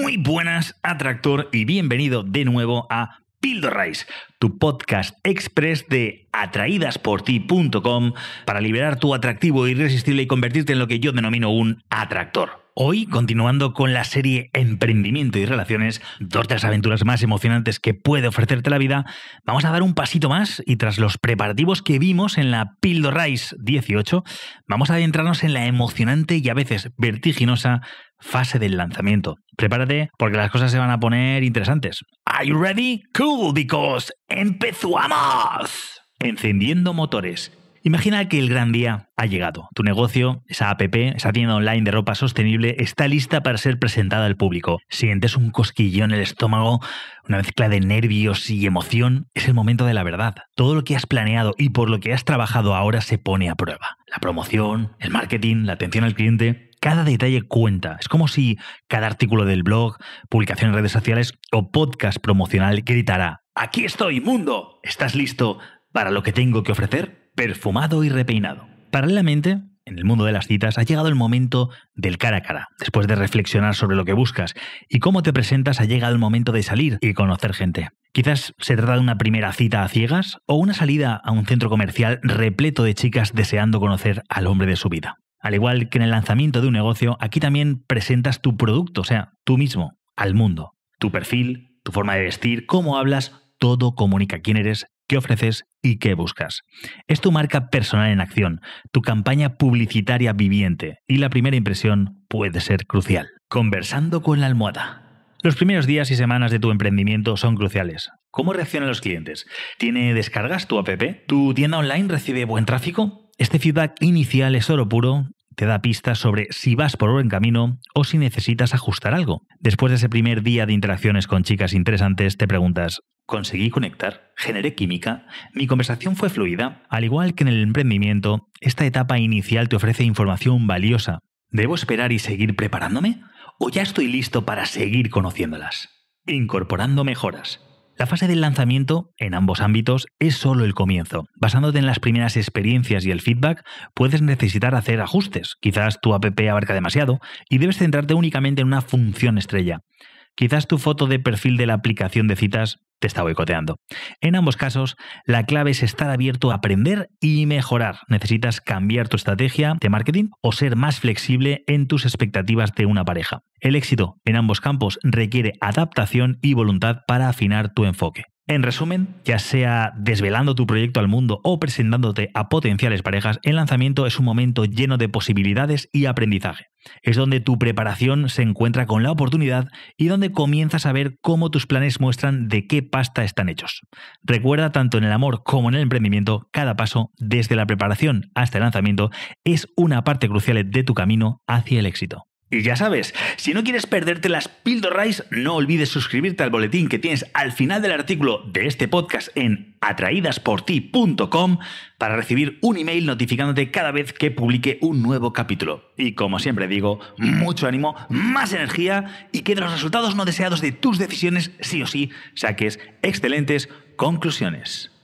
Muy buenas, atractor, y bienvenido de nuevo a Rise, tu podcast express de atraídasporti.com para liberar tu atractivo irresistible y convertirte en lo que yo denomino un atractor. Hoy, continuando con la serie Emprendimiento y Relaciones, dos de las aventuras más emocionantes que puede ofrecerte la vida, vamos a dar un pasito más y tras los preparativos que vimos en la Rise 18, vamos a adentrarnos en la emocionante y a veces vertiginosa fase del lanzamiento. Prepárate porque las cosas se van a poner interesantes. ¿Are you ready? Cool, because empezamos. Encendiendo motores Imagina que el gran día ha llegado. Tu negocio, esa app, esa tienda online de ropa sostenible, está lista para ser presentada al público. Sientes un cosquillón en el estómago, una mezcla de nervios y emoción. Es el momento de la verdad. Todo lo que has planeado y por lo que has trabajado ahora se pone a prueba. La promoción, el marketing, la atención al cliente, cada detalle cuenta. Es como si cada artículo del blog, publicación en redes sociales o podcast promocional gritará, aquí estoy, mundo, ¿estás listo para lo que tengo que ofrecer? perfumado y repeinado. Paralelamente, en el mundo de las citas ha llegado el momento del cara a cara. Después de reflexionar sobre lo que buscas y cómo te presentas, ha llegado el momento de salir y conocer gente. Quizás se trata de una primera cita a ciegas o una salida a un centro comercial repleto de chicas deseando conocer al hombre de su vida. Al igual que en el lanzamiento de un negocio, aquí también presentas tu producto, o sea, tú mismo, al mundo. Tu perfil, tu forma de vestir, cómo hablas, todo comunica quién eres qué ofreces y qué buscas. Es tu marca personal en acción, tu campaña publicitaria viviente y la primera impresión puede ser crucial. Conversando con la almohada. Los primeros días y semanas de tu emprendimiento son cruciales. ¿Cómo reaccionan los clientes? ¿Tiene descargas tu app? ¿Tu tienda online recibe buen tráfico? Este feedback inicial es oro puro te da pistas sobre si vas por buen camino o si necesitas ajustar algo. Después de ese primer día de interacciones con chicas interesantes, te preguntas, conseguí conectar, generé química, mi conversación fue fluida. Al igual que en el emprendimiento, esta etapa inicial te ofrece información valiosa. ¿Debo esperar y seguir preparándome? ¿O ya estoy listo para seguir conociéndolas? Incorporando mejoras. La fase del lanzamiento, en ambos ámbitos, es solo el comienzo. Basándote en las primeras experiencias y el feedback, puedes necesitar hacer ajustes. Quizás tu app abarca demasiado y debes centrarte únicamente en una función estrella. Quizás tu foto de perfil de la aplicación de citas te está boicoteando. En ambos casos, la clave es estar abierto a aprender y mejorar. Necesitas cambiar tu estrategia de marketing o ser más flexible en tus expectativas de una pareja. El éxito en ambos campos requiere adaptación y voluntad para afinar tu enfoque. En resumen, ya sea desvelando tu proyecto al mundo o presentándote a potenciales parejas, el lanzamiento es un momento lleno de posibilidades y aprendizaje. Es donde tu preparación se encuentra con la oportunidad y donde comienzas a ver cómo tus planes muestran de qué pasta están hechos. Recuerda, tanto en el amor como en el emprendimiento, cada paso, desde la preparación hasta el lanzamiento, es una parte crucial de tu camino hacia el éxito. Y ya sabes, si no quieres perderte las rice no olvides suscribirte al boletín que tienes al final del artículo de este podcast en atraídasporti.com para recibir un email notificándote cada vez que publique un nuevo capítulo. Y como siempre digo, mucho ánimo, más energía y que de los resultados no deseados de tus decisiones sí o sí saques excelentes conclusiones.